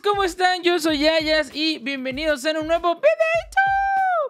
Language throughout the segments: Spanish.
¿cómo están? Yo soy Yayas y bienvenidos a un nuevo video.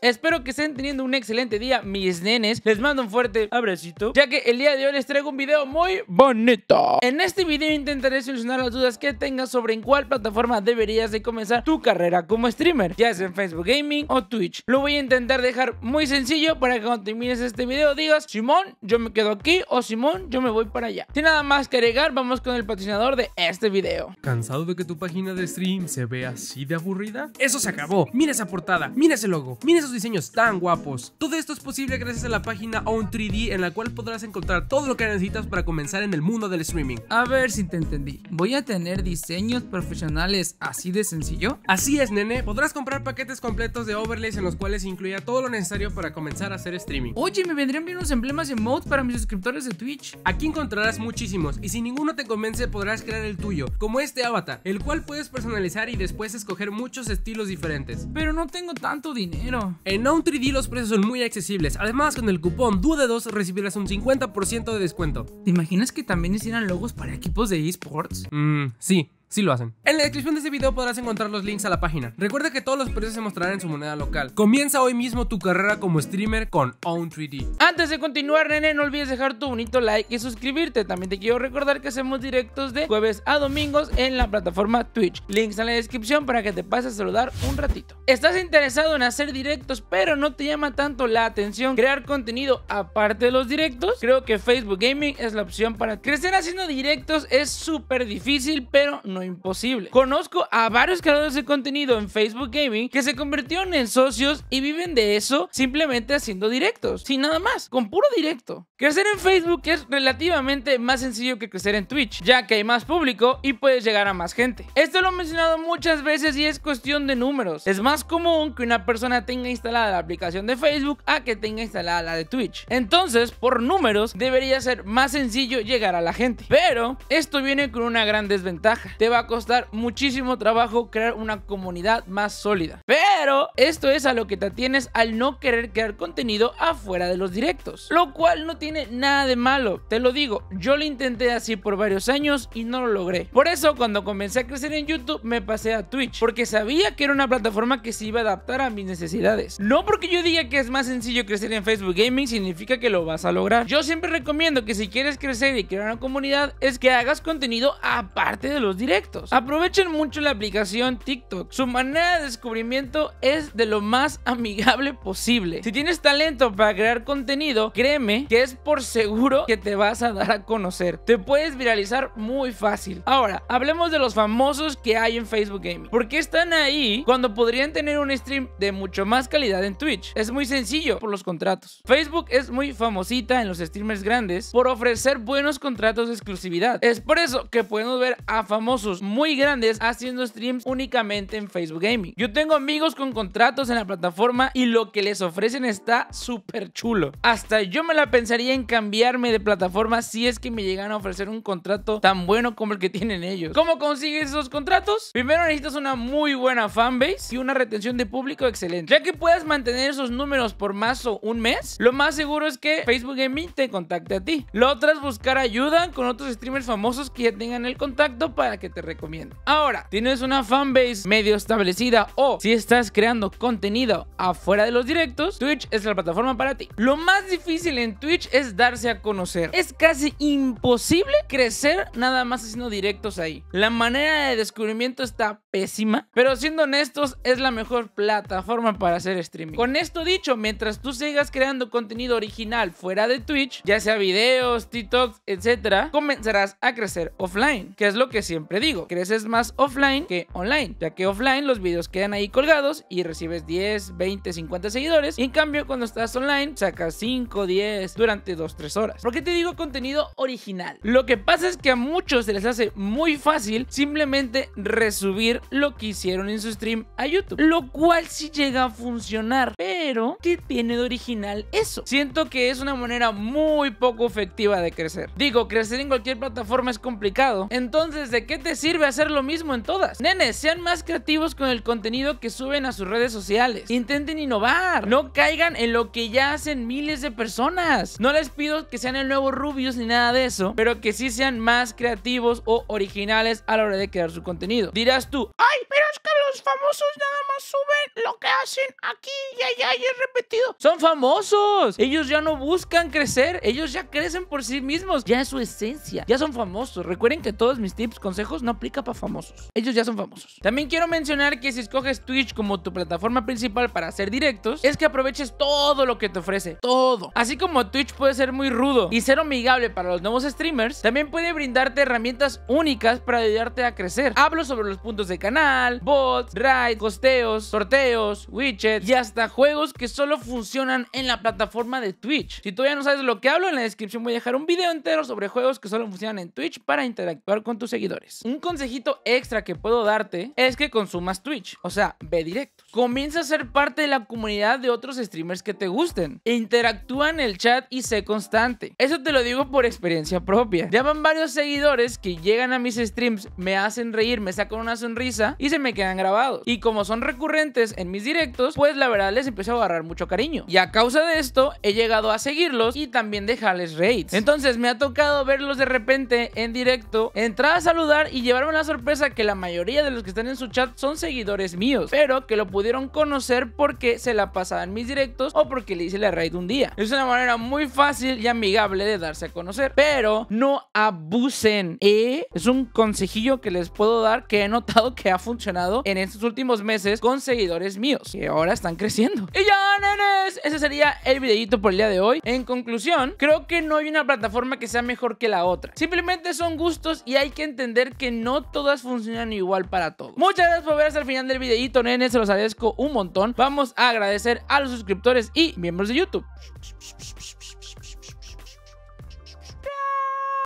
Espero que estén teniendo un excelente día, mis nenes. Les mando un fuerte abracito, ya que el día de hoy les traigo un video muy bonito. En este video intentaré solucionar las dudas que tengas sobre en cuál plataforma deberías de comenzar tu carrera como streamer, ya sea en Facebook Gaming o Twitch. Lo voy a intentar dejar muy sencillo para que cuando termines este video digas, Simón, yo me quedo aquí o Simón, yo me voy para allá. Sin nada más que agregar, vamos con el patrocinador de este video. ¿Cansado de que tu página de stream se vea así de aburrida? Eso se acabó. Mira esa portada, mira ese logo, mira esos diseños tan guapos. Todo esto es posible gracias a la página Own3D en la cual podrás encontrar todo lo que necesitas para comenzar en el mundo del streaming. A ver si te entendí. ¿Voy a tener diseños profesionales así de sencillo? Así es, nene. Podrás comprar paquetes completos de overlays en los cuales incluía todo lo necesario para comenzar a hacer streaming. Oye, me vendrían bien unos emblemas en mode para mis suscriptores de Twitch. Aquí encontrarás muchísimos y si ninguno te convence podrás crear el tuyo, como este avatar, el cual puedes personalizar y después escoger muchos estilos diferentes. Pero no tengo tanto dinero. En Own3D los precios son muy accesibles. Además, con el cupón DUDE2 recibirás un 50% de descuento. ¿Te imaginas que también hicieran logos para equipos de esports? Mmm, sí, si lo hacen. En la descripción de este video podrás encontrar los links a la página. Recuerda que todos los precios se mostrarán en su moneda local. Comienza hoy mismo tu carrera como streamer con Own3D. Antes de continuar, nene, no olvides dejar tu bonito like y suscribirte. También te quiero recordar que hacemos directos de jueves a domingos en la plataforma Twitch. Links en la descripción para que te pases a saludar un ratito. ¿Estás interesado en hacer directos pero no te llama tanto la atención crear contenido aparte de los directos? Creo que Facebook Gaming es la opción para crecer haciendo directos. Es súper difícil, pero no imposible. Conozco a varios creadores de contenido en Facebook Gaming que se convirtieron en socios y viven de eso simplemente haciendo directos, sin nada más, con puro directo. Crecer en Facebook es relativamente más sencillo que crecer en Twitch, ya que hay más público y puedes llegar a más gente. Esto lo he mencionado muchas veces y es cuestión de números. Es más común que una persona tenga instalada la aplicación de Facebook a que tenga instalada la de Twitch. Entonces, por números, debería ser más sencillo llegar a la gente. Pero esto viene con una gran desventaja te va a costar muchísimo trabajo crear una comunidad más sólida. Pero esto es a lo que te atienes al no querer crear contenido afuera de los directos, lo cual no tiene nada de malo. Te lo digo, yo lo intenté así por varios años y no lo logré. Por eso cuando comencé a crecer en YouTube me pasé a Twitch, porque sabía que era una plataforma que se iba a adaptar a mis necesidades. No porque yo diga que es más sencillo crecer en Facebook Gaming significa que lo vas a lograr. Yo siempre recomiendo que si quieres crecer y crear una comunidad es que hagas contenido aparte de los directos Aprovechen mucho la aplicación TikTok. Su manera de descubrimiento es de lo más amigable posible. Si tienes talento para crear contenido, créeme que es por seguro que te vas a dar a conocer. Te puedes viralizar muy fácil. Ahora, hablemos de los famosos que hay en Facebook Gaming. ¿Por qué están ahí cuando podrían tener un stream de mucho más calidad en Twitch? Es muy sencillo por los contratos. Facebook es muy famosita en los streamers grandes por ofrecer buenos contratos de exclusividad. Es por eso que podemos ver a famosos muy grandes haciendo streams únicamente en Facebook Gaming. Yo tengo amigos con contratos en la plataforma y lo que les ofrecen está súper chulo. Hasta yo me la pensaría en cambiarme de plataforma si es que me llegan a ofrecer un contrato tan bueno como el que tienen ellos. ¿Cómo consigues esos contratos? Primero necesitas una muy buena fanbase y una retención de público excelente. Ya que puedas mantener esos números por más o un mes, lo más seguro es que Facebook Gaming te contacte a ti. Lo otro es buscar ayuda con otros streamers famosos que ya tengan el contacto para que te recomiendo. Ahora, tienes una fanbase medio establecida o si estás creando contenido afuera de los directos, Twitch es la plataforma para ti. Lo más difícil en Twitch es darse a conocer. Es casi imposible crecer nada más haciendo directos ahí. La manera de descubrimiento está pésima, pero siendo honestos, es la mejor plataforma para hacer streaming. Con esto dicho, mientras tú sigas creando contenido original fuera de Twitch, ya sea videos, TikToks, etcétera, comenzarás a crecer offline, que es lo que siempre digo digo, creces más offline que online, ya que offline los videos quedan ahí colgados y recibes 10, 20, 50 seguidores. en cambio, cuando estás online, sacas 5, 10 durante 2, 3 horas. ¿Por qué te digo contenido original? Lo que pasa es que a muchos se les hace muy fácil simplemente resubir lo que hicieron en su stream a YouTube, lo cual sí llega a funcionar, pero ¿qué tiene de original eso? Siento que es una manera muy poco efectiva de crecer. Digo, crecer en cualquier plataforma es complicado, entonces ¿de qué te sirve hacer lo mismo en todas? Nenes, sean más creativos con el contenido que suben a sus redes sociales. Intenten innovar. No caigan en lo que ya hacen miles de personas. No les pido que sean el nuevo Rubius ni nada de eso, pero que sí sean más creativos o originales a la hora de crear su contenido. Dirás tú, ay, pero es que los famosos nada más suben lo que hacen aquí y allá y es repetido. Son famosos. Ellos ya no buscan crecer. Ellos ya crecen por sí mismos. Ya es su esencia. Ya son famosos. Recuerden que todos mis tips, consejos no aplica para famosos. Ellos ya son famosos. También quiero mencionar que si escoges Twitch como tu plataforma principal para hacer directos, es que aproveches todo lo que te ofrece. Todo. Así como Twitch puede ser muy rudo y ser amigable para los nuevos streamers, también puede brindarte herramientas únicas para ayudarte a crecer. Hablo sobre los puntos de canal, bots, rides, costeos, sorteos, widgets y hasta juegos que solo funcionan en la plataforma de Twitch. Si todavía no sabes lo que hablo, en la descripción voy a dejar un video entero sobre juegos que solo funcionan en Twitch para interactuar con tus seguidores. Un consejito extra que puedo darte es que consumas Twitch, o sea, ve directo. Comienza a ser parte de la comunidad de otros streamers que te gusten. Interactúa en el chat y sé constante. Eso te lo digo por experiencia propia. Ya varios seguidores que llegan a mis streams, me hacen reír, me sacan una sonrisa y se me quedan grabados. Y como son recurrentes en mis directos, pues la verdad les empiezo a agarrar mucho cariño. Y a causa de esto, he llegado a seguirlos y también dejarles raids. Entonces me ha tocado verlos de repente en directo, entrar a saludar y llevaron la sorpresa que la mayoría de los que están en su chat son seguidores míos, pero que lo pudieron conocer porque se la pasaban mis directos o porque le hice la raid un día. Es una manera muy fácil y amigable de darse a conocer, pero no abusen, ¿eh? Es un consejillo que les puedo dar que he notado que ha funcionado en estos últimos meses con seguidores míos, que ahora están creciendo. Y ya, nenes, ese sería el videito por el día de hoy. En conclusión, creo que no hay una plataforma que sea mejor que la otra. Simplemente son gustos y hay que entender que que no todas funcionan igual para todos. Muchas gracias por ver hasta el final del videito, nenes. Se los agradezco un montón. Vamos a agradecer a los suscriptores y miembros de YouTube.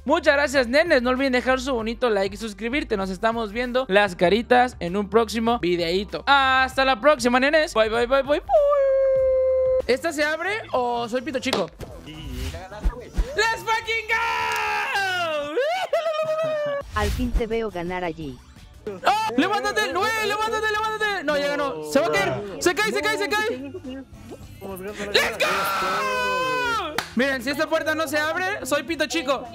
Muchas gracias, nenes. No olviden dejar su bonito like y suscribirte. Nos estamos viendo las caritas en un próximo videito. Hasta la próxima, nenes. Bye, bye, bye, bye. bye. ¿Esta se abre o soy pito chico? Las fucking al fin te veo ganar allí. ¡Ah! ¡Levántate! ¡No, levántate, levántate! No, ya ganó. ¡Se va a caer! ¡Se cae, se cae, se cae! ¡Let's go! Miren, si esta puerta no se abre, soy pito chico.